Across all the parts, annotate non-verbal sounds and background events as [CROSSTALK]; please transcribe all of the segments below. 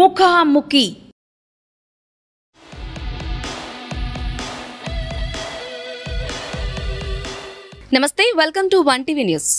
ముఖాముఖి నమస్తే welcome to one TV news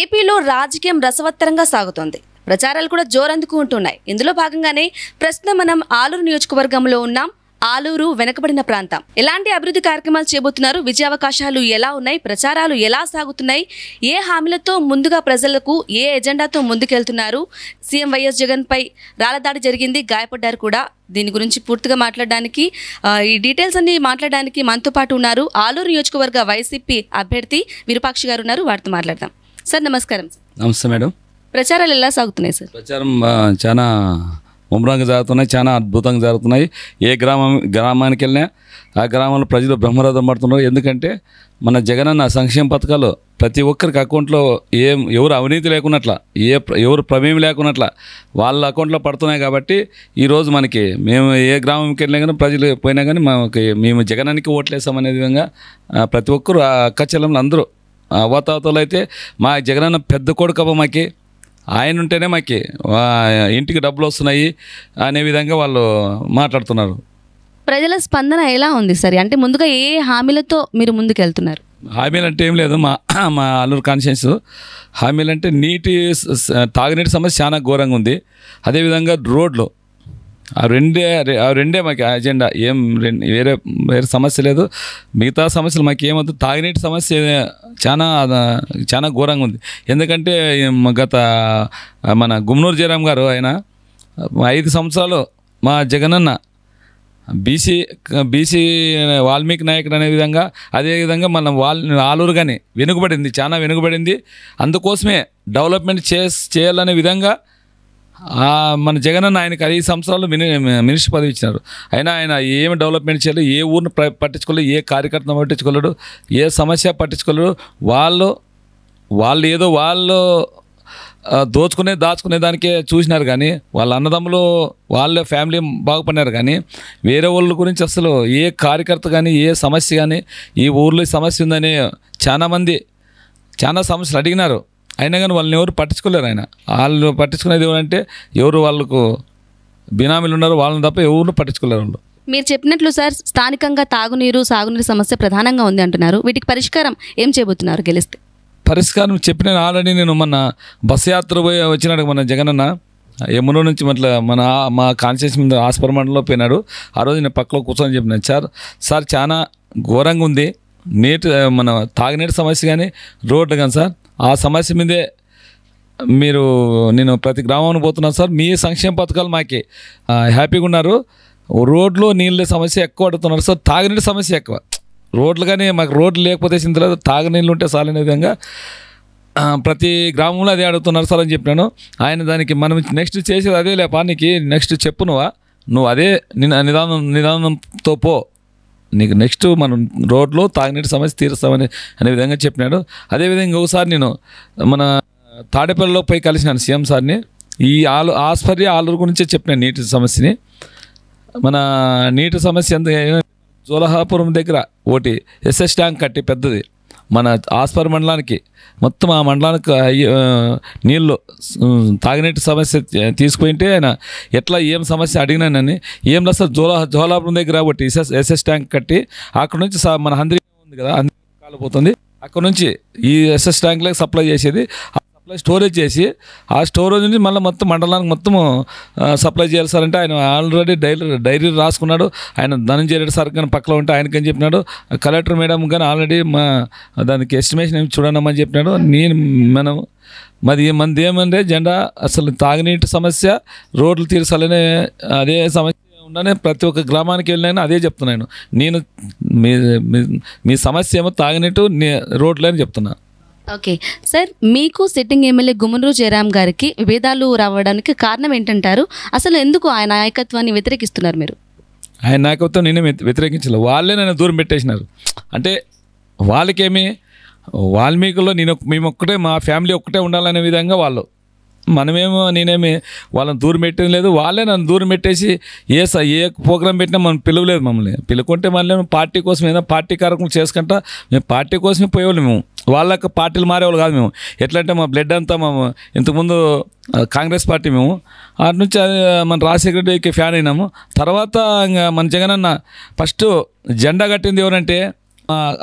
ఏపీలో రాజకీయం రసవత్తరంగా సాగుతోంది ప్రచారాలు కూడా జోరందుకు ఉంటున్నాయి ఇందులో భాగంగానే ప్రస్తుతం మనం ఆలూరు నియోజకవర్గంలో ఉన్నాం ఆలూరు వెనకబడిన ప్రాంతం ఎలాంటి అభివృద్ధి కార్యక్రమాలు చేయబోతున్నారు విజయావకాశాలు ఎలా ఉన్నాయి ప్రచారాలు ఎలా సాగుతున్నాయి ఏ హామీలతో ముందుగా ప్రజలకు ఏ ఎజెండాతో ముందుకెళ్తున్నారు సీఎం వైఎస్ జగన్ పై రాళ్లదాడి జరిగింది గాయపడ్డారు కూడా దీని గురించి పూర్తిగా మాట్లాడడానికి ఈ డీటెయిల్స్ అన్ని మాట్లాడడానికి మనతో పాటు ఉన్నారు ఆలూరు నియోజకవర్గ వైసీపీ అభ్యర్థి విరూపాక్షి గారు ఉన్నారు వారితో మాట్లాడదాం సార్ నమస్కారం నమస్తే మేడం ప్రచారాలు ఎలా సాగుతున్నాయి సార్ ప్రచారం చాలా ముమ్మరంగా జరుగుతున్నాయి చాలా అద్భుతంగా జరుగుతున్నాయి ఏ గ్రామం గ్రామానికి వెళ్ళినా ఆ గ్రామంలో ప్రజలు బ్రహ్మరథం పడుతున్నారు ఎందుకంటే మన జగనన్న సంక్షేమ పథకాలు ప్రతి ఒక్కరికి అకౌంట్లో ఏం ఎవరు అవినీతి లేకున్నట్ల ఏ ఎవరు ప్రమేయం లేకున్నట్ల వాళ్ళ అకౌంట్లో పడుతున్నాయి కాబట్టి ఈరోజు మనకి మేము ఏ గ్రామంకి వెళ్ళినా కానీ ప్రజలు పోయినా కానీ మాకు మేము జగనానికి ఓట్లేసామనే విధంగా ప్రతి ఒక్కరు అక్క చెల్లెములు అందరూ అవతావతలు అయితే మా జగనన్న పెద్ద కొడుకు అవ్వ మాకి ఆయన ఉంటేనే మాకి ఇంటికి డబ్బులు వస్తున్నాయి అనే విధంగా వాళ్ళు మాట్లాడుతున్నారు ప్రజల స్పందన ఎలా ఉంది సార్ అంటే ముందుగా ఏ హామీలతో మీరు ముందుకు వెళ్తున్నారు హామీలు అంటే ఏం లేదు మా మా అల్లూరు కాన్షియన్స్ హామీలు అంటే నీటి తాగునీటి సమస్య చాలా ఘోరంగా ఉంది అదేవిధంగా రోడ్లు ఆ రెండే ఆ రెండే మాకు అజెండా ఏం వేరే వేరే సమస్య లేదు మిగతా సమస్యలు మాకు ఏమవుతుంది తాగినీటి సమస్య చాలా చాలా ఘోరంగా ఉంది ఎందుకంటే గత మన గుమ్నూరు జయరామ్ గారు ఆయన ఐదు సంవత్సరాలు మా జగనన్న బీసీ బీసీ వాల్మీకి నాయకుడు అనే విధంగా అదేవిధంగా మన వాల్ ఆలూరు కానీ వెనుకబడింది చాలా వెనుకబడింది అందుకోసమే డెవలప్మెంట్ చేయాలనే విధంగా మన అన్న ఆయనకి ఐదు సంవత్సరాలు మిని మినిస్టర్ పదవి ఇచ్చినారు అయినా ఆయన ఏమి డెవలప్మెంట్ చేయలేదు ఏ ఊరిని పట్టించుకోలేదు ఏ కార్యకర్తను పట్టించుకోలేడు ఏ సమస్య పట్టించుకోలేడు వాళ్ళు వాళ్ళు ఏదో వాళ్ళు దోచుకునే దాచుకునే దానికే చూసినారు కానీ వాళ్ళ అన్నదమ్ములు వాళ్ళ ఫ్యామిలీ బాగుపడినారు కానీ వేరే వాళ్ళ గురించి అసలు ఏ కార్యకర్త కానీ ఏ సమస్య కానీ ఈ ఊర్లో సమస్య ఉందని చాలామంది చాలా సమస్యలు అడిగినారు అయినా కానీ వాళ్ళని ఎవరు పట్టించుకోలేరు ఆయన వాళ్ళు పట్టించుకునేది అంటే ఎవరు వాళ్ళకు బినామీలు ఉన్నారో వాళ్ళని తప్ప ఎవరు పట్టించుకోలేరు వాళ్ళు మీరు చెప్పినట్లు సార్ స్థానికంగా తాగునీరు సాగునీరు సమస్య ప్రధానంగా ఉంది అంటున్నారు వీటికి పరిష్కారం ఏం చేయబోతున్నారు గెలిస్తే పరిష్కారం చెప్పిన ఆల్రెడీ నేను మన బస్ యాత్ర పోయి వచ్చినాడు మన జగనన్న యమున నుంచి మట్ల మన మా కాన్షియస్ మీద మండలంలో పోయినాడు ఆ రోజు నేను పక్కలో కూర్చొని చెప్పిన సార్ సార్ చాలా ఘోరంగా ఉంది నీటి మన తాగునీటి సమస్య కానీ రోడ్లు కానీ సార్ ఆ సమస్య మీదే మీరు నేను ప్రతి గ్రామానికి పోతున్నాను సార్ మీ సంక్షేమ పథకాలు మాకి హ్యాపీగా ఉన్నారు రోడ్లో నీళ్ళ సమస్య ఎక్కువ అడుగుతున్నారు సార్ తాగునీటి సమస్య ఎక్కువ రోడ్లు కానీ మాకు రోడ్లు లేకపోతే వచ్చిన తర్వాత తాగునీళ్ళు ఉంటే చాలనే విధంగా ప్రతి గ్రామంలో అదే అడుగుతున్నారు సార్ అని చెప్పినాను ఆయన దానికి మనం నెక్స్ట్ చేసేది అదే లేపా నెక్స్ట్ చెప్పునువా నువ్వు అదే నిదానం నిదానంతో పో నీకు నెక్స్ట్ మనం రోడ్లో తాగినీటి సమస్య తీరుస్తామని అనే విధంగా చెప్పినాడు అదేవిధంగా ఒకసారి నేను మన తాడేపల్లిలో పోయి కలిసినాను సీఎం సార్ని ఈ ఆలు ఆస్పర్య ఆలూరు గురించే చెప్పిన నీటి సమస్యని మన నీటి సమస్య ఎంత జోలహాపురం దగ్గర ఒకటి ఎస్ఎస్ ట్యాంక్ కట్టి పెద్దది మన ఆస్పర్ మండలానికి మొత్తం ఆ మండలానికి నీళ్ళు తాగినట్టు సమస్య తీసుకుంటే ఆయన ఎట్లా ఏం సమస్య అడిగినానని ఏం లేదు సార్ జోలా జోలాపురం దగ్గర కాబట్టి ఎస్ఎస్ ఎస్ఎస్ ట్యాంక్ కట్టి అక్కడ నుంచి మన హంద్రీ ఉంది కదా హంద్రి కాలిపోతుంది అక్కడ నుంచి ఈ ఎస్ఎస్ ట్యాంక్లకు సప్లై చేసేది సప్లై స్టోరేజ్ చేసి ఆ స్టోరేజ్ నుంచి మళ్ళీ మొత్తం మండలానికి మొత్తం సప్లై చేయాలి సార్ అంటే ఆయన ఆల్రెడీ డైరీ డైరీ రాసుకున్నాడు ఆయన ధనంజయ రెడ్డి సార్ కానీ పక్కలో ఉంటే ఆయనకని చెప్పినాడు కలెక్టర్ మేడం కానీ ఆల్రెడీ మా దానికి ఎస్టిమేషన్ ఏమి చూడనమ్మని చెప్పినాడు నేను మనం మరి మంది ఏమంటే జెండా అసలు తాగునీటి సమస్య రోడ్లు తీర్చాలనే అదే సమస్య ఉండనే ప్రతి ఒక్క గ్రామానికి వెళ్ళినా అదే చెప్తున్నాను నేను మీ మీ సమస్య ఏమో తాగినట్టు రోడ్లే అని చెప్తున్నా ఓకే సార్ మీకు సిట్టింగ్ ఎమ్మెల్యే గుమ్మరు జయరామ్ గారికి విభేదాలు రావడానికి కారణం ఏంటంటారు అసలు ఎందుకు ఆయన నాయకత్వాన్ని వ్యతిరేకిస్తున్నారు మీరు ఆయన నాయకత్వం నేనే వ్యతిరేకించలేదు వాళ్ళే నన్ను దూరం పెట్టేసినారు అంటే వాళ్ళకేమి వాల్మీకుల్లో నేను మేము ఒక్కటే మా ఫ్యామిలీ ఒక్కటే ఉండాలనే విధంగా వాళ్ళు మనమేమో నేనేమి వాళ్ళని దూరం పెట్టడం లేదు వాళ్ళే నన్ను దూరం పెట్టేసి ఏ స ఏ ప్రోగ్రామ్ పెట్టినా మనం పిలవలేదు మమ్మల్ని పిలుకుంటే మళ్ళీ పార్టీ కోసం ఏదైనా పార్టీ కార్యక్రమం చేసుకుంటా మేము పార్టీ కోసమే పోయేవాళ్ళు మేము వాళ్ళకి పార్టీలు మారేవాళ్ళు కాదు మేము ఎట్లంటే మా బ్లడ్ అంతా మా ఇంతకుముందు కాంగ్రెస్ పార్టీ మేము అటు నుంచి మన రాజశేఖర రెడ్డికి ఫ్యాన్ అయినాము తర్వాత ఇంకా మన జగనన్న ఫస్ట్ జెండా కట్టింది ఎవరంటే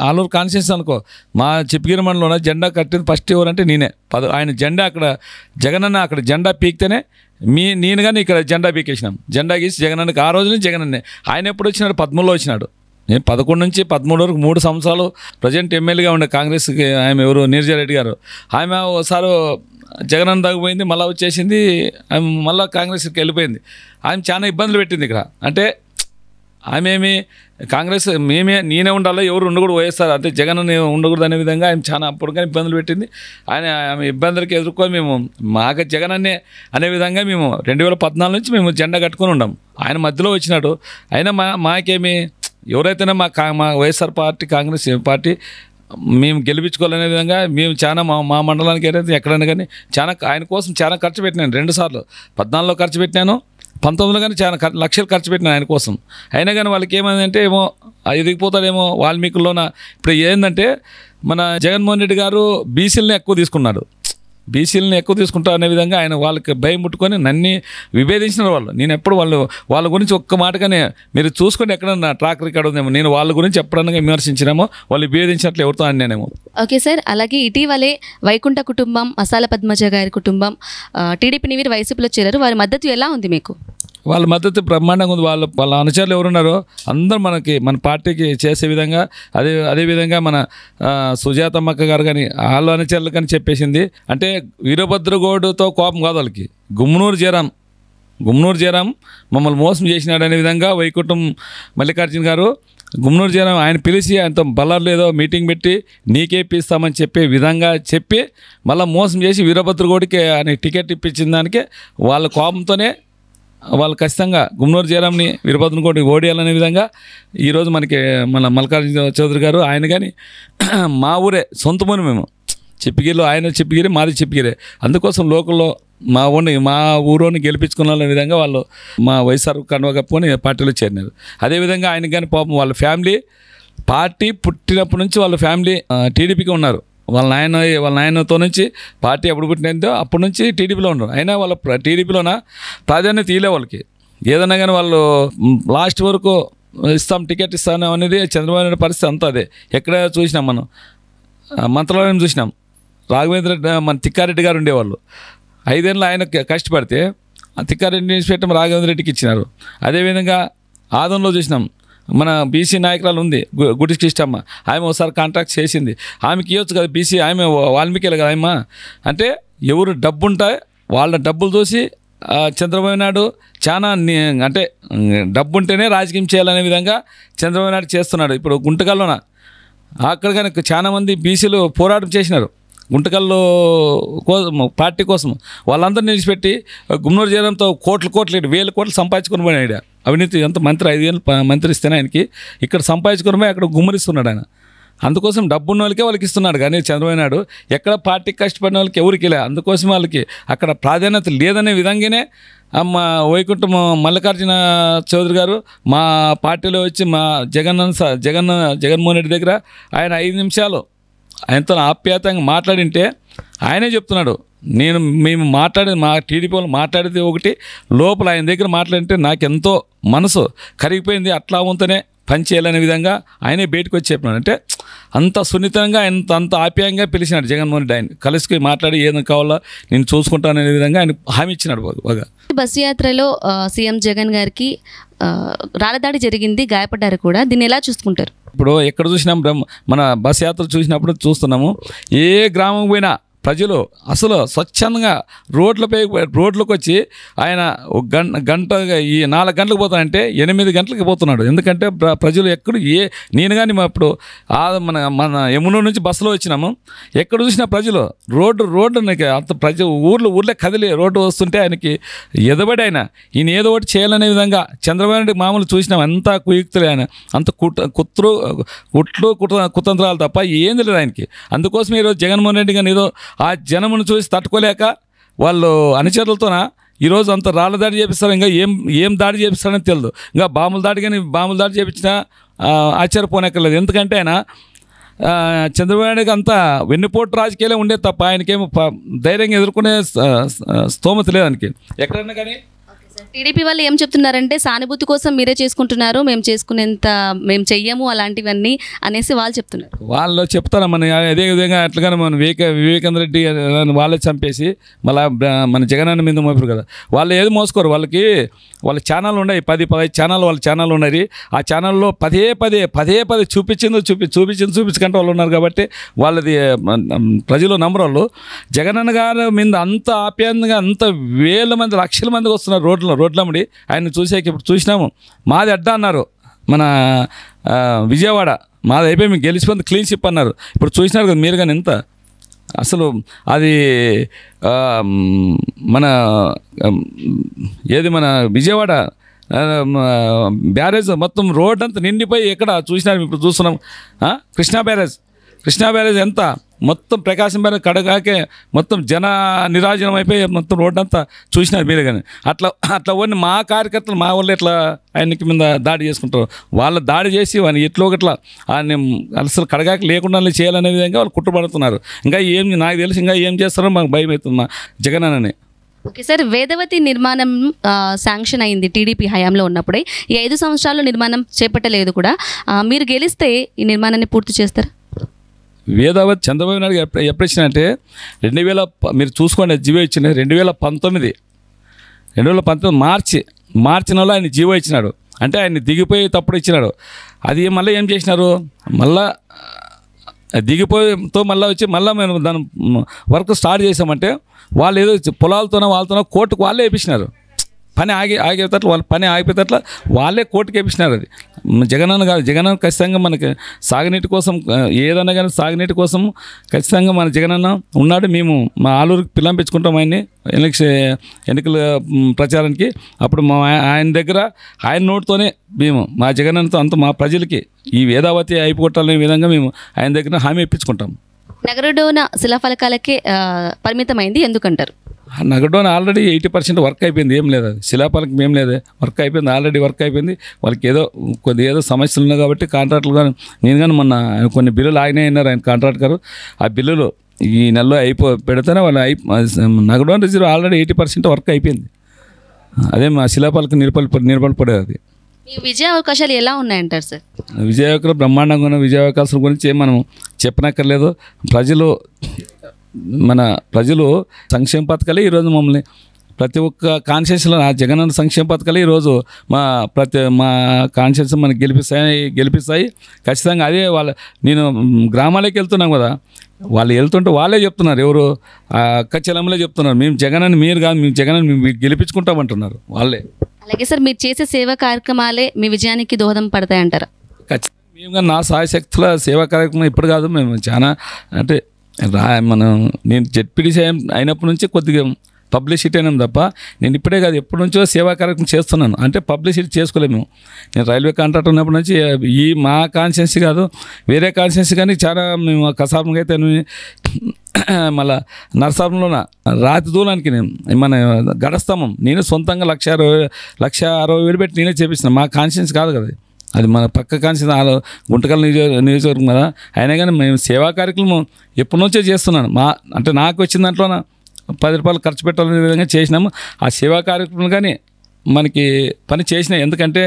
ఆల్ ఓవర్ కాన్షియస్ అనుకో మా చిప్పగిరి మండలం జెండా కట్టింది ఫస్ట్ ఎవరంటే నేనే పద ఆయన జెండా అక్కడ జగనన్న అక్కడ జెండా పీక్తేనే మీ నేను కానీ ఇక్కడ జెండా పీకేసినాం జెండా గీసి జగనన్నకి ఆ రోజు జగనన్నే ఆయన ఎప్పుడు వచ్చినాడు పదమూడులో వచ్చినాడు నేను పదకొండు నుంచి పదమూడు వరకు మూడు సంవత్సరాలు ప్రజెంట్ ఎమ్మెల్యేగా ఉండే కాంగ్రెస్కి ఆమె ఎవరు రెడ్డి గారు ఆమె ఒకసారి జగనన్న తగ్గిపోయింది మళ్ళీ వచ్చేసింది ఆమె మళ్ళీ కాంగ్రెస్కి వెళ్ళిపోయింది ఆమె చాలా ఇబ్బందులు పెట్టింది ఇక్కడ అంటే ఆమెమి కాంగ్రెస్ మేమే నేనే ఉండాలి ఎవరు ఉండకూడదు వైఎస్ఆర్ అంటే జగన్ ఉండకూడదు అనే విధంగా ఆయన చాలా అప్పటికని ఇబ్బందులు పెట్టింది ఆయన ఆమె ఇబ్బందులకి ఎదుర్కొని మేము మాకు జగన్ అనే అనే విధంగా మేము రెండు వేల పద్నాలుగు నుంచి మేము జెండా కట్టుకొని ఉన్నాం ఆయన మధ్యలో వచ్చినాడు అయినా మా మాకేమి ఎవరైతేనే మా కా మా వైఎస్ఆర్ పార్టీ కాంగ్రెస్ పార్టీ మేము గెలిపించుకోవాలనే విధంగా మేము చాలా మా మా మండలానికి ఏదైతే ఎక్కడైనా కానీ చాలా ఆయన కోసం చాలా ఖర్చు పెట్టినాను రెండుసార్లు పద్నాలుగులో ఖర్చు పెట్టినాను పంతొమ్మిదిలో కానీ చాలా లక్షలు ఖర్చు పెట్టిన ఆయన కోసం అయినా కానీ వాళ్ళకి ఏమైంది అంటే ఏమో ఎదిగిపోతాడేమో వాల్మీకుల్లోన ఇప్పుడు ఏంటంటే మన జగన్మోహన్ రెడ్డి గారు బీసీలనే ఎక్కువ తీసుకున్నాడు బీసీలను ఎక్కువ తీసుకుంటా అనే విధంగా ఆయన వాళ్ళకి భయం పుట్టుకొని నన్ను విభేదించిన వాళ్ళు నేను ఎప్పుడు వాళ్ళు వాళ్ళ గురించి ఒక్క మాటగానే మీరు చూసుకొని ఎక్కడన్నా ట్రాక్ రికార్డ్ ఉందేమో నేను వాళ్ళ గురించి ఎప్పుడన్నా విమర్శించినామో వాళ్ళు విభేదించినట్లు ఎవరితో అన్నానేమో ఓకే సార్ అలాగే ఇటీవలే వైకుంఠ కుటుంబం మసాల పద్మజ గారి కుటుంబం టీడీపీని మీరు వైసీపీలో చేరారు వారి మద్దతు ఎలా ఉంది మీకు వాళ్ళ మద్దతు బ్రహ్మాండంగా ఉంది వాళ్ళ వాళ్ళ అనుచరులు ఎవరున్నారో అందరూ మనకి మన పార్టీకి చేసే విధంగా అదే అదేవిధంగా మన సుజాతమ్మక్క గారు కానీ వాళ్ళ అనుచరులు కానీ చెప్పేసింది అంటే వీరభద్రగోడుతో కోపం కాదు వాళ్ళకి గుమ్నూరు జయరాం గుమ్నూరు జయరాం మమ్మల్ని మోసం చేసినాడు అనే విధంగా వైకుంఠం మల్లికార్జున గారు గుమ్నూరు జనం ఆయన పిలిచి ఆయనతో బల్లార్లు ఏదో మీటింగ్ పెట్టి నీకే ఇప్పిస్తామని చెప్పే విధంగా చెప్పి మళ్ళీ మోసం చేసి వీరభద్రగౌడికి ఆయన టికెట్ ఇప్పించిన దానికి వాళ్ళ కోపంతోనే వాళ్ళు ఖచ్చితంగా గుమ్నూరు జయరామ్ని కోటి ఓడియాలనే విధంగా ఈరోజు మనకి మన మల్కార్జున చౌదరి గారు ఆయన కానీ [CLEARS THROAT] మా ఊరే సొంత ఊరు మేము చెప్పిగిరిలో ఆయన చెప్పిగిరి మాది చెప్పిగిరి అందుకోసం లోకల్లో మా ఊరిని మా ఊరోని గెలిపించుకున్న విధంగా వాళ్ళు మా వైఎస్ఆర్ కండువ కప్పుకొని పార్టీలో చేరినారు అదేవిధంగా ఆయన కానీ పాపం వాళ్ళ ఫ్యామిలీ పార్టీ పుట్టినప్పటి నుంచి వాళ్ళ ఫ్యామిలీ టీడీపీకి ఉన్నారు వాళ్ళ నాయన వాళ్ళ నాయనతో నుంచి పార్టీ ఎప్పుడు పుట్టినదో అప్పటి నుంచి టీడీపీలో ఉండరు అయినా వాళ్ళ టీడీపీలోన ప్రాధాన్యత తీయలే వాళ్ళకి ఏదన్నా కానీ వాళ్ళు లాస్ట్ వరకు ఇస్తాం టికెట్ ఇస్తాను అనేది చంద్రబాబు నాయుడు పరిస్థితి అంతా అదే ఎక్కడ చూసినాం మనం మంత్రాలయం చూసినాం రాఘవేంద్ర మన తిక్కారెడ్డి గారు ఉండేవాళ్ళు ఐదేళ్ళు ఆయన కష్టపడితే తిక్కారెడ్డి పెట్టడం రాఘవేంద్ర రెడ్డికి ఇచ్చినారు అదేవిధంగా ఆదంలో చూసినాం మన బీసీ నాయకురాలు ఉంది గుడి కృష్ణమ్మ ఆమె ఒకసారి కాంట్రాక్ట్ చేసింది ఆమెకి ఇవ్వచ్చు కదా బీసీ ఆమె వాల్మీకిలు కదా ఆయమ్మ అంటే ఎవరు డబ్బు ఉంటే వాళ్ళ డబ్బులు చూసి చంద్రబాబు నాయుడు చాలా అంటే డబ్బు ఉంటేనే రాజకీయం చేయాలనే విధంగా చంద్రబాబు నాయుడు చేస్తున్నాడు ఇప్పుడు గుంటకల్లోన అక్కడ కానీ చాలామంది బీసీలు పోరాటం చేసినారు గుంటకల్లో కోసం పార్టీ కోసం వాళ్ళందరూ నిలిచిపెట్టి గుమ్నూరు చేయడంతో కోట్లు కోట్లు వేల కోట్లు సంపాదించుకొని పోయినాడు అవినీతి ఎంత మంత్రి ఐదేళ్ళు మంత్రి ఇస్తేనే ఆయనకి ఇక్కడ సంపాదించుకోవడమే అక్కడ గుమ్మరిస్తున్నాడు ఆయన అందుకోసం డబ్బున్న వాళ్ళకే వాళ్ళకి ఇస్తున్నాడు కానీ చంద్రబాబు నాయుడు ఎక్కడ పార్టీకి కష్టపడిన వాళ్ళకి ఎవరికి లే అందుకోసం వాళ్ళకి అక్కడ ప్రాధాన్యత లేదనే విధంగానే మా వైకుంఠం మల్లికార్జున చౌదరి గారు మా పార్టీలో వచ్చి మా జగన్ జగన్ జగన్మోహన్ రెడ్డి దగ్గర ఆయన ఐదు నిమిషాలు ఆయనతో ఆప్యాయతంగా మాట్లాడింటే ఆయనే చెప్తున్నాడు నేను మేము మాట్లాడేది మా టీడీపీ వాళ్ళు మాట్లాడితే ఒకటి లోపల ఆయన దగ్గర మాట్లాడితే నాకు ఎంతో మనసు కరిగిపోయింది అట్లా ఉంటేనే పని చేయాలనే విధంగా ఆయనే బయటకు వచ్చి చెప్పినాడు అంటే అంత సున్నితంగా ఎంత అంత ఆప్యాయంగా పిలిచినాడు జగన్మోహన్ రెడ్డి ఆయన కలిసి మాట్లాడి ఏదైనా కావాలో నేను చూసుకుంటాననే విధంగా ఆయన హామీ ఇచ్చినాడు బాగా బస్సు యాత్రలో సీఎం జగన్ గారికి రాలదాడి జరిగింది గాయపడ్డారు కూడా దీన్ని ఎలా చూసుకుంటారు ఇప్పుడు ఎక్కడ చూసినా మన బస్ యాత్ర చూసినప్పుడు చూస్తున్నాము ఏ గ్రామం పోయినా ప్రజలు అసలు స్వచ్ఛందంగా రోడ్లపై రోడ్లకు వచ్చి ఆయన గంట గంట ఈ నాలుగు గంటలకు పోతానంటే ఎనిమిది గంటలకు పోతున్నాడు ఎందుకంటే ప్రజలు ఎక్కడ ఏ నేను కానీ మా ఇప్పుడు మన మన యమునూరు నుంచి బస్సులో వచ్చినాము ఎక్కడ చూసినా ప్రజలు రోడ్డు రోడ్డు అంత ప్రజ ఊర్లు ఊర్లే కదిలే రోడ్డు వస్తుంటే ఆయనకి ఎదబడి ఆయన ఈయన ఏదో ఒకటి చేయాలనే విధంగా చంద్రబాబు నాయుడు మామూలు చూసినాం అంత కుయుక్తులు ఆయన అంత కుట్ర కుత్రు కుట్లు కుట కుతంత్రాలు తప్ప ఏంది లేదు ఆయనకి అందుకోసం ఈరోజు జగన్మోహన్ రెడ్డి గారిని ఏదో ఆ జనమును చూసి తట్టుకోలేక వాళ్ళు అనుచరులతోన ఈరోజు అంత రాళ్ళ దాడి చేపిస్తారు ఇంకా ఏం ఏం దాడి చేపిస్తారని తెలియదు ఇంకా బాముల దాడి కానీ బాముల దాడి చేపించినా ఆశ్చర్యపోనక్కర్లేదు ఎందుకంటే ఆయన చంద్రబాబు అంతా వెన్నుపోటు రాజకీయాలే ఉండే తప్ప ఆయనకేమో ధైర్యంగా ఎదుర్కొనే స్తోమత లేదు ఆయనకి ఎక్కడన్నా కానీ టీడీపీ వాళ్ళు ఏం చెప్తున్నారంటే సానుభూతి కోసం మీరే చేసుకుంటున్నారు మేము చేసుకునేంత మేము చెయ్యము అలాంటివన్నీ అనేసి వాళ్ళు చెప్తున్నారు వాళ్ళు చెప్తారు మన అదే విధంగా అట్లాగానే మన వివేక వివేకానంద రెడ్డి వాళ్ళే చంపేసి మళ్ళీ మన జగనాన్ని మీద మోపారు కదా వాళ్ళు ఏది మోసుకోరు వాళ్ళకి వాళ్ళ ఛానల్ ఉన్నాయి పది పదహైదు ఛానల్ వాళ్ళ ఛానల్ ఉన్నాయి ఆ ఛానల్లో పదే పదే పదే పదే చూపించిందో చూపి చూపించింది చూపించుకుంటే వాళ్ళు ఉన్నారు కాబట్టి వాళ్ళది ప్రజలు నమ్మరు వాళ్ళు జగనన్న గారి మీద అంత ఆప్యాయంగా అంత వేల మంది లక్షల మందికి వస్తున్నారు రోడ్లు హాస్పిటల్లో రోడ్లమ్మడి ఆయన చూసాక ఇప్పుడు చూసినాము మాది అడ్డా అన్నారు మన విజయవాడ మాది అయిపోయి మేము గెలిచిపోయింది క్లీన్ షిప్ అన్నారు ఇప్పుడు చూసినారు కదా మీరు కానీ ఎంత అసలు అది మన ఏది మన విజయవాడ బ్యారేజ్ మొత్తం రోడ్ అంతా నిండిపోయి ఎక్కడ చూసినారు ఇప్పుడు చూస్తున్నాం కృష్ణా బ్యారేజ్ కృష్ణా బ్యారేజ్ ఎంత మొత్తం ప్రకాశం బ్యారేజ్ కడగాకే మొత్తం జన నిరాజనం అయిపోయి మొత్తం రోడ్డు అంతా చూసినారు మీరే కానీ అట్లా అట్లా ఓడిని మా కార్యకర్తలు మా వాళ్ళు ఇట్లా ఆయనకి మీద దాడి చేసుకుంటారు వాళ్ళు దాడి చేసి వాళ్ళని ఎట్లో ఒకట్లా ఆయన అసలు కడగాక లేకుండా చేయాలనే విధంగా వాళ్ళు కుట్టుబడుతున్నారు ఇంకా ఏం నాకు తెలిసి ఇంకా ఏం చేస్తారో మాకు భయం అవుతుంది జగన్ అని ఓకే సార్ వేదవతి నిర్మాణం శాంక్షన్ అయింది టీడీపీ హయాంలో ఉన్నప్పుడే ఈ ఐదు సంవత్సరాల్లో నిర్మాణం చేపట్టలేదు కూడా మీరు గెలిస్తే ఈ నిర్మాణాన్ని పూర్తి చేస్తారు వేదావతి చంద్రబాబు నాయుడు గారు ఎప్పుడు ఇచ్చినంటే రెండు వేల మీరు చూసుకోండి జీవో ఇచ్చిన రెండు వేల పంతొమ్మిది రెండు వేల పంతొమ్మిది మార్చి మార్చి నెలలో ఆయన జీవో ఇచ్చినాడు అంటే ఆయన దిగిపోయి తప్పుడు ఇచ్చినాడు అది మళ్ళీ ఏం చేసినారు మళ్ళా దిగిపోయితో మళ్ళీ వచ్చి మళ్ళీ మేము దాని వర్క్ స్టార్ట్ చేసామంటే వాళ్ళు ఏదో పొలాలతోనో వాళ్ళతోనో కోర్టుకు వాళ్ళే వేయించినారు పని ఆగి ఆగేటట్లు వాళ్ళ పని ఆగిపోయేటట్ల వాళ్ళే కోర్టు వేపించినారు అది జగనన్న కాదు జగనన్న ఖచ్చితంగా మనకి సాగునీటి కోసం ఏదన్నా కానీ సాగునీటి కోసం ఖచ్చితంగా మన జగనన్న ఉన్నాడు మేము మా ఆలూరుకి పెంచుకుంటాం ఆయన్ని ఎన్నికల ఎన్నికల ప్రచారానికి అప్పుడు మా ఆయన దగ్గర ఆయన నోటితోనే మేము మా జగనన్నతో అంత మా ప్రజలకి ఈ వేదావతి అయిపోగొట్టాలనే విధంగా మేము ఆయన దగ్గర హామీ ఇప్పించుకుంటాం నగరడోన శిలాఫలకాలకే పరిమితమైంది ఎందుకంటారు Nagadon already eighty percent work అయిపోయింది ఏం లేదు అది శిలాపాలకు ఏం లేదు వర్క్ అయిపోయింది ఆల్రెడీ వర్క్ అయిపోయింది వాళ్ళకి ఏదో కొద్ది ఏదో సమస్యలు ఉన్నాయి కాబట్టి కాంట్రాక్టులు కానీ నేను కానీ మొన్న కొన్ని బిల్లులు ఆయనే అయినారు ఆయన కాంట్రాక్ట్ గారు ఆ బిల్లులు ఈ నెలలో అయిపో పెడితేనే వాళ్ళు అయి Nagadon reserve already eighty percent work అయిపోయింది అదే మా శిలాపాలకు నిలబడి పడేది అది విజయ అవకాశాలు ఎలా ఉన్నాయంటారు సార్ విజయ బ్రహ్మాండంగా ఉన్న విజయ అవకాశాల గురించి మనం చెప్పనక్కర్లేదు ప్రజలు మన ప్రజలు సంక్షేమ పథకాలే ఈరోజు మమ్మల్ని ప్రతి ఒక్క కాన్షియస్లో ఆ జగనన్న సంక్షేమ పథకాలే ఈరోజు మా ప్రతి మా కాన్షియస్ మనకి గెలిపిస్తాయి గెలిపిస్తాయి ఖచ్చితంగా అదే వాళ్ళ నేను గ్రామాలకి వెళ్తున్నాం కదా వాళ్ళు వెళ్తుంటే వాళ్ళే చెప్తున్నారు ఎవరు అక్క చెలంలే చెప్తున్నారు మేము జగన్ అని మీరు కాదు మేము జగన్ అని మేము గెలిపించుకుంటామంటున్నారు వాళ్ళే అలాగే సార్ మీరు చేసే సేవా కార్యక్రమాలే మీ విజయానికి దోహదం పడతాయంటారా ఖచ్చితంగా మేము నా సాయశక్తుల సేవా కార్యక్రమం ఇప్పుడు కాదు మేము చాలా అంటే రా మనం నేను జెడ్పీడీసీ అయినప్పటి నుంచి కొద్దిగా పబ్లిసిటీ అయినాం తప్ప నేను ఇప్పుడే కాదు ఎప్పటి నుంచో సేవా కార్యక్రమం చేస్తున్నాను అంటే పబ్లిసిటీ చేసుకోలేము నేను రైల్వే కాంట్రాక్ట్ ఉన్నప్పటి నుంచి ఈ మా కాన్షియన్సీ కాదు వేరే కాన్షియన్సీ కానీ చాలా మేము కసాపంగా అయితే [COUGHS] మళ్ళా నరసాపురంలోన రాతి దూలానికి నేను మన గడస్తామం నేను సొంతంగా లక్ష అరవై లక్ష అరవై వేలు పెట్టి నేనే చేపిస్తున్నాను మా కాన్షియన్స్ కాదు కదా అది మన పక్క కాన్సి గుంటకల్ నియోజ నియోజకవర్గం కదా అయినా కానీ మేము సేవా కార్యక్రమం ఎప్పటి నుంచో చేస్తున్నాను మా అంటే నాకు వచ్చిన దాంట్లోన పది రూపాయలు ఖర్చు పెట్టాలనే విధంగా చేసినాము ఆ సేవా కార్యక్రమం కానీ మనకి పని చేసిన ఎందుకంటే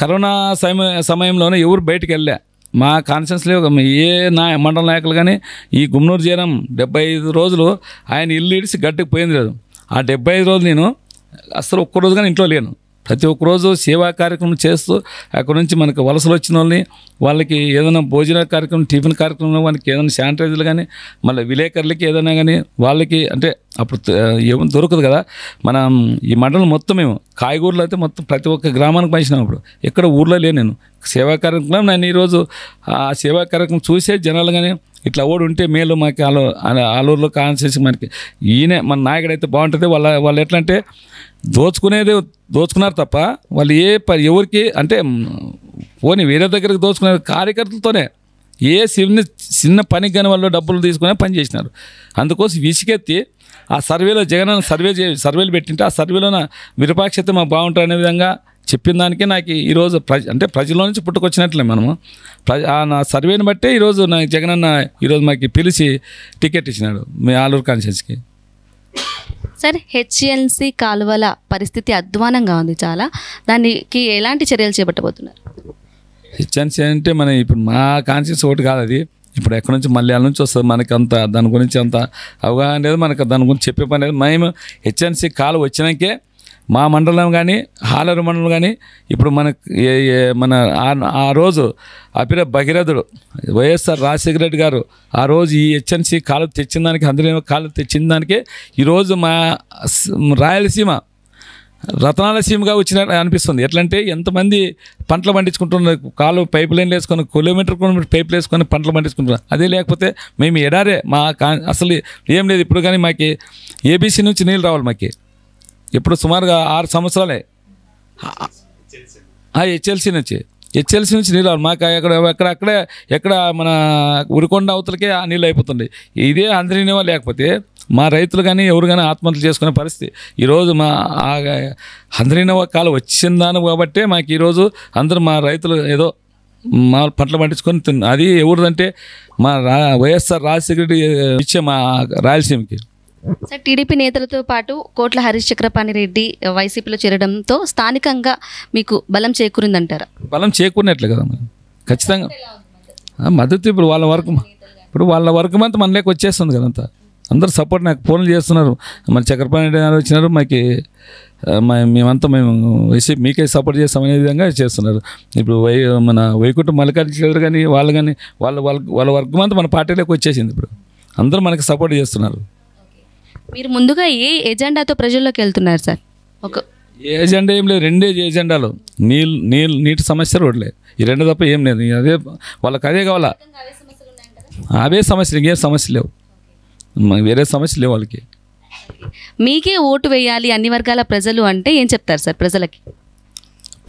కరోనా సమయ సమయంలోనే ఎవరు బయటకు వెళ్ళా మా లేవు ఏ నా మండల నాయకులు కానీ ఈ గుమ్నూరు జీరం డెబ్బై ఐదు రోజులు ఆయన ఇల్లు ఇడిసి గట్టుకు పోయింది లేదు ఆ డెబ్బై ఐదు రోజులు నేను అసలు ఒక్క రోజు కానీ ఇంట్లో లేను ప్రతి ఒక్కరోజు సేవా కార్యక్రమం చేస్తూ అక్కడ నుంచి మనకు వలసలు వచ్చిన వాళ్ళని వాళ్ళకి ఏదైనా భోజన కార్యక్రమం టిఫిన్ కార్యక్రమం వాళ్ళకి ఏదైనా శానిటైజర్లు కానీ మళ్ళీ విలేకరులకి ఏదైనా కానీ వాళ్ళకి అంటే అప్పుడు ఏమైనా దొరకదు కదా మనం ఈ మండలం మొత్తం మేము కాయగూరలో అయితే మొత్తం ప్రతి ఒక్క గ్రామానికి పంచినాం అప్పుడు ఎక్కడ ఊర్లో లేను నేను సేవా కార్యక్రమం నేను ఈరోజు ఆ సేవా కార్యక్రమం చూసే జనాలు కానీ ఇట్లా ఓడి ఉంటే మేలు మాకు ఆలో ఆలూరులో కాన్సెస్ మనకి ఈయనే మన నాయకుడు అయితే బాగుంటుంది వాళ్ళ వాళ్ళు ఎట్లా అంటే దోచుకునేది దోచుకున్నారు తప్ప వాళ్ళు ఏ పని ఎవరికి అంటే పోనీ వేరే దగ్గరకు దోచుకునే కార్యకర్తలతోనే ఏ చిన్న చిన్న పనికి కానీ వాళ్ళు డబ్బులు తీసుకునే పని చేసినారు అందుకోసం విసుకెత్తి ఆ సర్వేలో జగన్ సర్వే చే సర్వేలు పెట్టింటే ఆ సర్వేలోన విరపాక్షత మాకు బాగుంటుంది అనే విధంగా చెప్పిన దానికే నాకు ఈరోజు ప్రజ అంటే ప్రజల నుంచి పుట్టుకొచ్చినట్లే మనము ప్రజ నా సర్వేని బట్టే ఈరోజు నా జగన్ అన్న ఈరోజు మాకు పిలిచి టికెట్ ఇచ్చినాడు మీ ఆలూరు కాన్షియన్స్కి సరే హెచ్ఎల్సి కాలువల పరిస్థితి అధ్వానంగా ఉంది చాలా దానికి ఎలాంటి చర్యలు చేపట్టబోతున్నారు హెచ్ఎల్సి అంటే మన ఇప్పుడు మా కాన్షియస్ ఒకటి కాదు అది ఇప్పుడు ఎక్కడి నుంచి మళ్ళీ నుంచి వస్తుంది మనకి అంత దాని గురించి అంత అవగాహన లేదు మనకు దాని గురించి చెప్పే పని లేదు మేము హెచ్ఎన్సీ కాలు వచ్చినాకే మా మండలం కానీ హాలరు మండలం కానీ ఇప్పుడు మన మన ఆ రోజు అపిర భగీరథుడు వైఎస్ఆర్ రాజశేఖర రెడ్డి గారు ఆ రోజు ఈ హెచ్ఎన్సి కాలు తెచ్చిన దానికి అందరి కాలు తెచ్చిన దానికి ఈరోజు మా రాయలసీమ రతనాలసీమగా వచ్చిన అనిపిస్తుంది ఎట్లంటే ఎంతమంది పంటలు పండించుకుంటున్నారు కాలు పైప్ లైన్లు వేసుకొని కిలోమీటర్ కిలోమీటర్ పైపులు వేసుకొని పంటలు పండించుకుంటున్నారు అదే లేకపోతే మేము ఎడారే మా అసలు ఏం లేదు ఇప్పుడు కానీ మాకు ఏబీసీ నుంచి నీళ్ళు రావాలి మాకు ఇప్పుడు సుమారుగా ఆరు సంవత్సరాలే హెచ్ఎల్సీ నుంచి హెచ్ఎల్సీ నుంచి నీళ్ళు మాకు ఎక్కడ ఎక్కడ అక్కడే ఎక్కడ మన ఉరికొండ అవతలకే ఆ నీళ్ళు అయిపోతుంది ఇదే అందరినీ లేకపోతే మా రైతులు కానీ ఎవరు కానీ ఆత్మహత్యలు చేసుకునే పరిస్థితి ఈరోజు మా అందరిన కాలం వచ్చిందాను కాబట్టి మాకు ఈరోజు అందరూ మా రైతులు ఏదో మా పంటలు పండించుకొని తిన్న అది ఎవరిదంటే మా రా వైఎస్ఆర్ రాజశేఖర రెడ్డి ఇచ్చే మా రాయలసీమకి సార్ టీడీపీ నేతలతో పాటు కోట్ల హరీష్ చక్రపాణి రెడ్డి వైసీపీలో చేరడంతో స్థానికంగా మీకు బలం చేకూరిందంటారా బలం చేకూరినట్లే కదా ఖచ్చితంగా మద్దతు ఇప్పుడు వాళ్ళ వర్క్ ఇప్పుడు వాళ్ళ వర్గం అంతా మన లేక వచ్చేస్తుంది కదంతా అందరు సపోర్ట్ నాకు ఫోన్లు చేస్తున్నారు మన చక్రపాణి రెడ్డి గారు వచ్చినారు మాకు మేమంతా మేము వైసీపీ మీకే సపోర్ట్ చేస్తామనే విధంగా చేస్తున్నారు ఇప్పుడు వై మన వైకుంఠ మల్లికార్జున కానీ వాళ్ళు కానీ వాళ్ళ వాళ్ళ వర్గం అంతా మన పార్టీలోకి వచ్చేసింది ఇప్పుడు అందరూ మనకి సపోర్ట్ చేస్తున్నారు మీరు ముందుగా ఏ ఎజెండాతో ప్రజల్లోకి వెళ్తున్నారు సార్ ఒక ఏ ఎజెండా ఏం లేదు రెండే ఎజెండాలు నీళ్ళు నీళ్ళు నీటి సమస్య వడలే ఈ రెండు తప్ప ఏం లేదు అదే వాళ్ళకి అదే కావాలా అవే సమస్యలు ఇంకేం సమస్య లేవు వేరే సమస్య లేవు వాళ్ళకి మీకే ఓటు వేయాలి అన్ని వర్గాల ప్రజలు అంటే ఏం చెప్తారు సార్ ప్రజలకి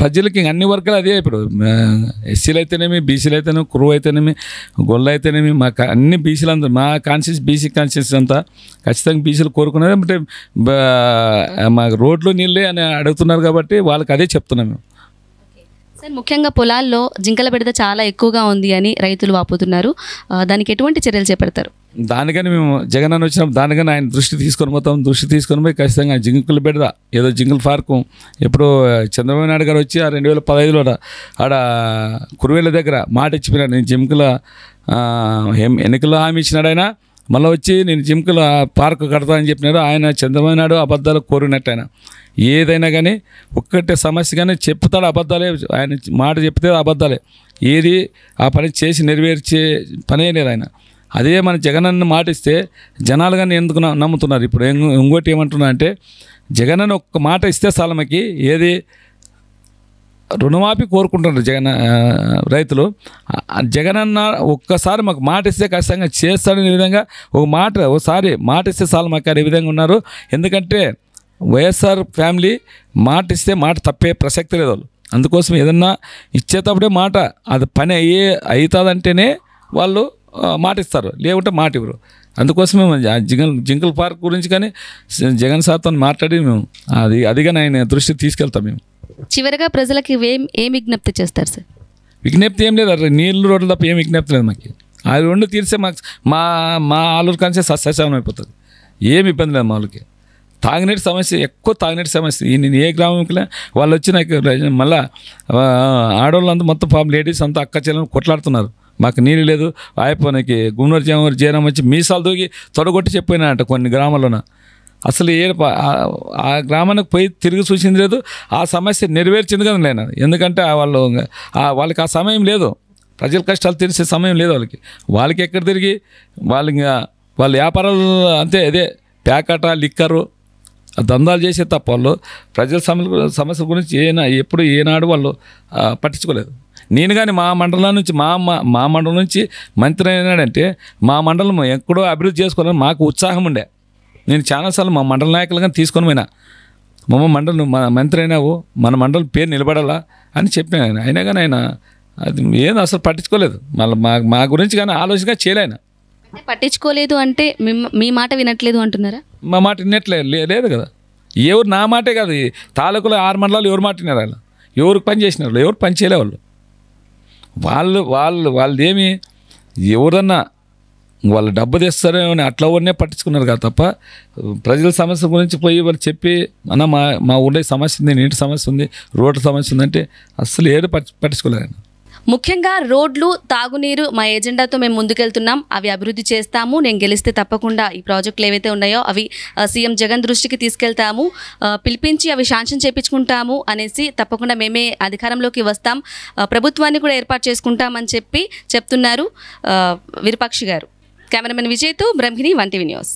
ప్రజలకి అన్ని వర్గాలు అదే ఇప్పుడు ఎస్సీలు అయితేనేమి బీసీలు అయితేనే క్రూ అయితేనేమి గొల్ల అయితేనేమి మా అన్ని బీసీలు అంతా మా కాన్షియస్ బీసీ కాన్షియస్ అంతా ఖచ్చితంగా బీసీలు కోరుకున్నారు అంటే మా రోడ్లు నీళ్ళే అని అడుగుతున్నారు కాబట్టి వాళ్ళకి అదే చెప్తున్నాం మేము సార్ ముఖ్యంగా పొలాల్లో జింకల బెడద చాలా ఎక్కువగా ఉంది అని రైతులు వాపుతున్నారు దానికి ఎటువంటి చర్యలు చేపడతారు దానికని మేము జగన్ అని వచ్చినప్పుడు దానికని ఆయన దృష్టి తీసుకొని పోతాం దృష్టి తీసుకొని పోయి ఖచ్చితంగా జింకులు పెడదా ఏదో జింకులు పార్కు ఇప్పుడు చంద్రబాబు నాయుడు గారు వచ్చి ఆ రెండు వేల పదహైదులో ఆడ కురువేల దగ్గర మాట ఇచ్చిపోయినాడు నేను జింకుల ఎన్నికల్లో హామీ ఇచ్చినాడు ఆయన మళ్ళీ వచ్చి నేను జింకుల పార్కు కడతా అని చెప్పినాడు ఆయన చంద్రబాబు నాయుడు అబద్ధాలు కోరినట్టు ఆయన ఏదైనా కానీ ఒక్కటే సమస్య కానీ చెప్తాడు అబద్ధాలే ఆయన మాట చెప్తే అబద్ధాలే ఏది ఆ పని చేసి నెరవేర్చే పనే లేదు ఆయన అదే మన జగనన్న మాటిస్తే జనాలు కానీ ఎందుకు నమ్ముతున్నారు ఇప్పుడు ఇంకోటి ఏమంటున్నా అంటే జగనన్న ఒక్క మాట ఇస్తే సలమకి ఏది రుణమాఫీ కోరుకుంటున్నారు జగన్ రైతులు జగనన్న ఒక్కసారి మాకు మాట ఇస్తే ఖచ్చితంగా చేస్తాడనే విధంగా ఒక మాట ఒకసారి మాట ఇస్తే మాకు అనే విధంగా ఉన్నారు ఎందుకంటే వైఎస్ఆర్ ఫ్యామిలీ మాట ఇస్తే మాట తప్పే ప్రసక్తి లేదు వాళ్ళు అందుకోసం ఏదన్నా ఇచ్చేటప్పుడే మాట అది పని అయ్యే అవుతుందంటేనే వాళ్ళు మాటిస్తారు లేకుంటే మాట ఇవ్వరు అందుకోసమే జగన్ జింకల్ పార్క్ గురించి కానీ జగన్ సార్తో మాట్లాడి మేము అది అదిగా ఆయన దృష్టి తీసుకెళ్తాం మేము చివరిగా ప్రజలకు ఏం ఏం విజ్ఞప్తి చేస్తారు సార్ విజ్ఞప్తి ఏం లేదు నీళ్ళు రోడ్లు తప్ప ఏం విజ్ఞప్తి లేదు మాకు ఆ రెండు తీరిస్తే మాకు మా మా ఆలూరు కానిసే సస్యశామం అయిపోతుంది ఏం ఇబ్బంది లేదు మా వాళ్ళకి తాగినీటి సమస్య ఎక్కువ తాగినీటి సమస్య నేను ఏ గ్రామంకి వాళ్ళు వచ్చి నాకు మళ్ళీ ఆడవాళ్ళంతా మొత్తం పాపం లేడీస్ అంతా అక్క చెల్లెలు కొట్లాడుతున్నారు మాకు నీళ్ళు లేదు ఆయప్పనికి గుమ్మడి చేమూరు జీరం వచ్చి మీసాలు దూకి తొడగొట్టి చెప్పినాయట కొన్ని గ్రామాల్లోన అసలు ఏ ఆ గ్రామానికి పోయి తిరిగి చూసింది లేదు ఆ సమస్య నెరవేర్చింది కదా నేను ఎందుకంటే వాళ్ళు వాళ్ళకి ఆ సమయం లేదు ప్రజల కష్టాలు తెలిసే సమయం లేదు వాళ్ళకి వాళ్ళకి ఎక్కడ తిరిగి వాళ్ళ వాళ్ళ వ్యాపారాలు అంతే అదే ప్యాకట లిక్కరు దందాలు చేసే తప్ప వాళ్ళు ప్రజల సమస్య సమస్య గురించి ఏనా ఎప్పుడు ఏనాడు వాళ్ళు పట్టించుకోలేదు నేను కానీ మా మండలం నుంచి మా మా మండలం నుంచి మంత్రి అయినాడంటే మా మండలం ఎక్కడో అభివృద్ధి చేసుకోవాలని మాకు ఉత్సాహం ఉండే నేను చాలాసార్లు మా మండల నాయకులుగా తీసుకొని పోయినా మమ్మ మండలి మన మంత్రి అయినావు మన మండలి పేరు నిలబడాలా అని చెప్పాను ఆయన అయినా కానీ ఆయన అది ఏదో అసలు పట్టించుకోలేదు మళ్ళీ మా మా గురించి కానీ ఆలోచనగా చేయలేన పట్టించుకోలేదు అంటే మీ మాట వినట్లేదు అంటున్నారా మా మాట వినట్లేదు లేదు కదా ఎవరు నా మాటే కాదు తాలూకులో ఆరు మండలాలు ఎవరు మాట వినారు ఎవరు పని చేసినారు ఎవరు పని చేయలేవాళ్ళు వాళ్ళు వాళ్ళు వాళ్ళదేమి ఎవరన్నా వాళ్ళు డబ్బు అని అట్లా ఊరినే పట్టించుకున్నారు కదా తప్ప ప్రజల సమస్య గురించి పోయి వాళ్ళు చెప్పి అన్న మా మా ఊళ్ళో సమస్య ఉంది నీటి సమస్య ఉంది రోడ్డు సమస్య ఉందంటే అస్సలు ఏడు పట్టించుకోలేదు ముఖ్యంగా రోడ్లు తాగునీరు మా ఎజెండాతో మేము ముందుకెళ్తున్నాం అవి అభివృద్ధి చేస్తాము నేను గెలిస్తే తప్పకుండా ఈ ప్రాజెక్టులు ఏవైతే ఉన్నాయో అవి సీఎం జగన్ దృష్టికి తీసుకెళ్తాము పిలిపించి అవి శాంక్షన్ చేయించుకుంటాము అనేసి తప్పకుండా మేమే అధికారంలోకి వస్తాం ప్రభుత్వాన్ని కూడా ఏర్పాటు చేసుకుంటామని చెప్పి చెప్తున్నారు విరూపాక్షి గారు కెమెరామెన్ విజయ్తో బ్రహ్మిణి వంటివి న్యూస్